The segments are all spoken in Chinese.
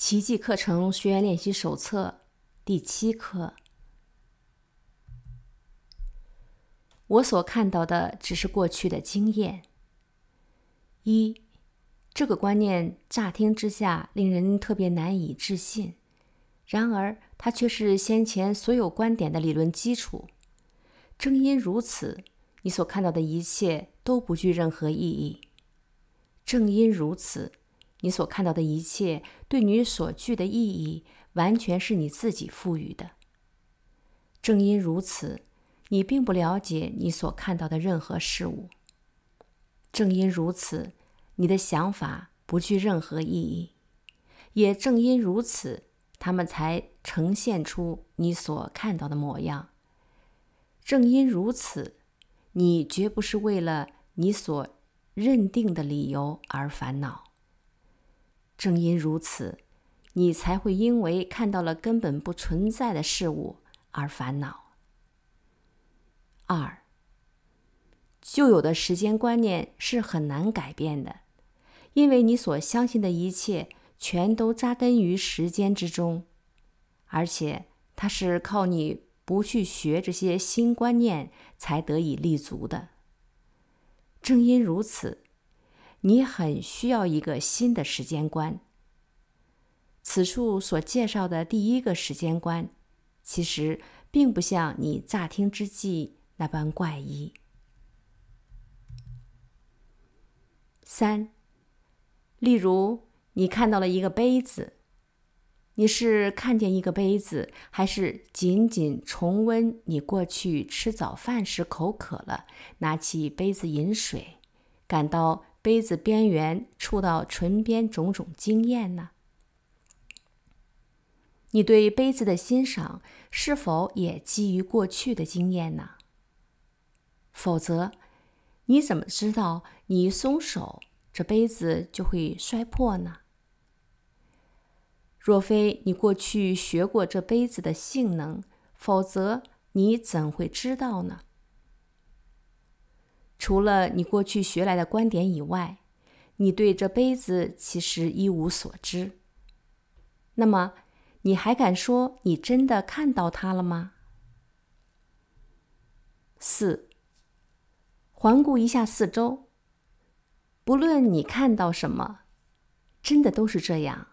奇迹课程学员练习手册第七课：我所看到的只是过去的经验。一，这个观念乍听之下令人特别难以置信，然而它却是先前所有观点的理论基础。正因如此，你所看到的一切都不具任何意义。正因如此。你所看到的一切对你所具的意义，完全是你自己赋予的。正因如此，你并不了解你所看到的任何事物。正因如此，你的想法不具任何意义。也正因如此，他们才呈现出你所看到的模样。正因如此，你绝不是为了你所认定的理由而烦恼。正因如此，你才会因为看到了根本不存在的事物而烦恼。二，旧有的时间观念是很难改变的，因为你所相信的一切全都扎根于时间之中，而且它是靠你不去学这些新观念才得以立足的。正因如此。你很需要一个新的时间观。此处所介绍的第一个时间观，其实并不像你乍听之际那般怪异。三，例如你看到了一个杯子，你是看见一个杯子，还是仅仅重温你过去吃早饭时口渴了，拿起杯子饮水，感到？杯子边缘触到唇边，种种经验呢？你对杯子的欣赏是否也基于过去的经验呢？否则，你怎么知道你一松手这杯子就会摔破呢？若非你过去学过这杯子的性能，否则你怎会知道呢？除了你过去学来的观点以外，你对这杯子其实一无所知。那么，你还敢说你真的看到它了吗？四，环顾一下四周，不论你看到什么，真的都是这样。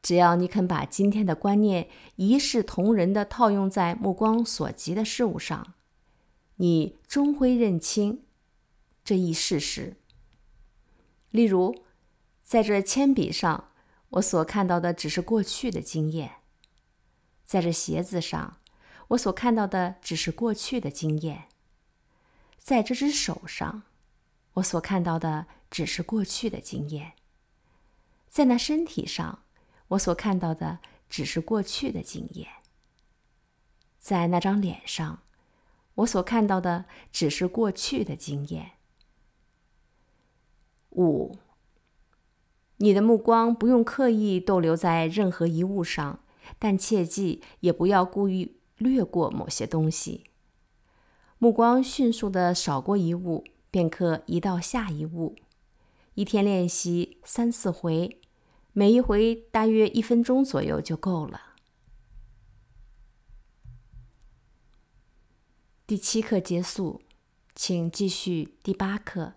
只要你肯把今天的观念一视同仁地套用在目光所及的事物上。你终会认清这一事实。例如，在这铅笔上，我所看到的只是过去的经验；在这鞋子上，我所看到的只是过去的经验；在这只手上，我所看到的只是过去的经验；在那身体上，我所看到的只是过去的经验；在那张脸上。我所看到的只是过去的经验。五，你的目光不用刻意逗留在任何一物上，但切记也不要故意略过某些东西。目光迅速的扫过一物，便可移到下一物。一天练习三四回，每一回大约一分钟左右就够了。第七课结束，请继续第八课。